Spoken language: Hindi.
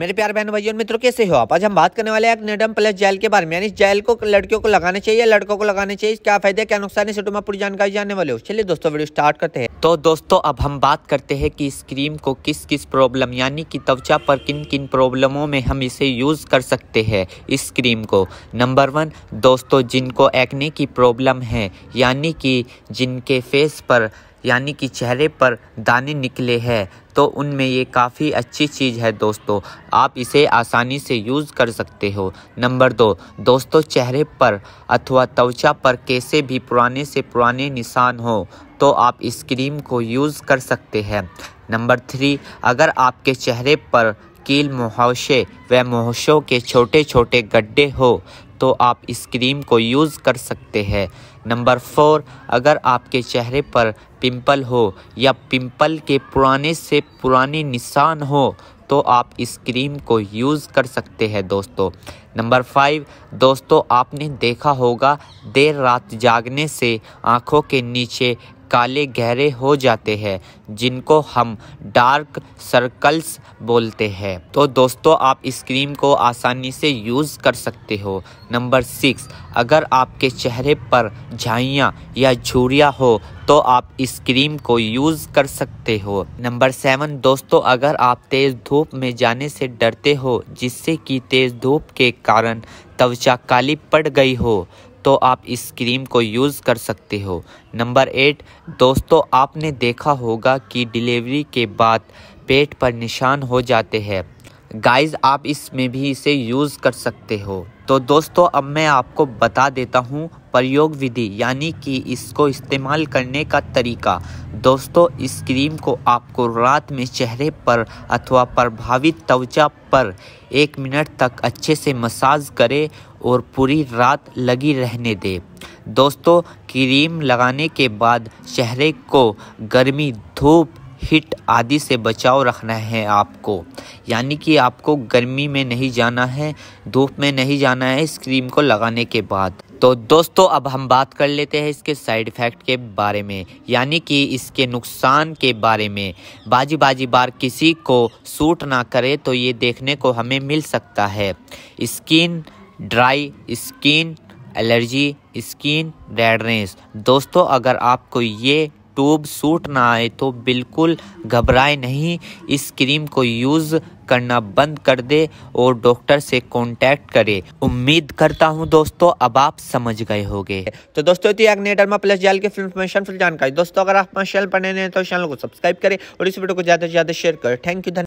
मेरे प्यार बहन भाइयों मित्रों कैसे हो आप आज हम बात करने वाले हैं नेडम प्लस जेल के बारे में यानी जेल को लड़कियों को लगाना चाहिए या लड़कों को लगाना चाहिए क्या फायदे क्या नुकसान है इस में पूरी जानकारी जानने वाले हो चलिए दोस्तों वीडियो स्टार्ट करते हैं तो दोस्तों अब हम बात करते हैं कि इस क्रीम को किस किस प्रॉब्लम यानी कि त्वचा पर किन किन प्रॉब्लमों में हम इसे यूज़ कर सकते हैं इस क्रीम को नंबर वन दोस्तों जिनको एक्ने की प्रॉब्लम है यानी कि जिनके फेस पर यानी कि चेहरे पर दाने निकले हैं तो उनमें ये काफ़ी अच्छी चीज़ है दोस्तों आप इसे आसानी से यूज़ कर सकते हो नंबर दो दोस्तों चेहरे पर अथवा त्वचा पर कैसे भी पुराने से पुराने निशान हो तो आप इस क्रीम को यूज़ कर सकते हैं नंबर थ्री अगर आपके चेहरे पर कील मुहावशे व मुहशों के छोटे छोटे गड्ढे हो तो आप इस क्रीम को यूज़ कर सकते हैं नंबर फोर अगर आपके चेहरे पर पिंपल हो या पिंपल के पुराने से पुराने निशान हो तो आप इस क्रीम को यूज़ कर सकते हैं दोस्तों नंबर फाइव दोस्तों आपने देखा होगा देर रात जागने से आँखों के नीचे काले गहरे हो जाते हैं जिनको हम डार्क सर्कल्स बोलते हैं तो दोस्तों आप इस क्रीम को आसानी से यूज़ कर सकते हो नंबर सिक्स अगर आपके चेहरे पर झाइयाँ या झूरिया हो तो आप इस क्रीम को यूज़ कर सकते हो नंबर सेवन दोस्तों अगर आप तेज़ धूप में जाने से डरते हो जिससे कि तेज़ धूप के कारण त्वचा काली पड़ गई हो तो आप इस क्रीम को यूज़ कर सकते हो नंबर एट दोस्तों आपने देखा होगा कि डिलीवरी के बाद पेट पर निशान हो जाते हैं गाइस आप इसमें भी इसे यूज़ कर सकते हो तो दोस्तों अब मैं आपको बता देता हूँ प्रयोग विधि यानी कि इसको इस्तेमाल करने का तरीका दोस्तों इस क्रीम को आपको रात में चेहरे पर अथवा प्रभावित त्वचा पर एक मिनट तक अच्छे से मसाज करें और पूरी रात लगी रहने दें दोस्तों क्रीम लगाने के बाद चेहरे को गर्मी धूप हिट आदि से बचाव रखना है आपको यानी कि आपको गर्मी में नहीं जाना है धूप में नहीं जाना है इस क्रीम को लगाने के बाद तो दोस्तों अब हम बात कर लेते हैं इसके साइड इफ़ेक्ट के बारे में यानी कि इसके नुकसान के बारे में बाजी बाजी बार किसी को सूट ना करे तो ये देखने को हमें मिल सकता है skin dry skin allergy skin redness दोस्तों अगर आपको ये ट्यूब सूट ना आए तो बिल्कुल घबराए नहीं इस क्रीम को यूज़ करना बंद कर दे और डॉक्टर से कांटेक्ट करे उम्मीद करता हूँ दोस्तों अब आप समझ गए होंगे तो दोस्तों प्लस जाल के फिल्म इन्फॉर्मेशन जानकारी दोस्तों अगर आप चैनल पर नए हैं तो चैनल को सब्सक्राइब करें और इस वीडियो को ज़्यादा से ज़्यादा शेयर करें थैंक यू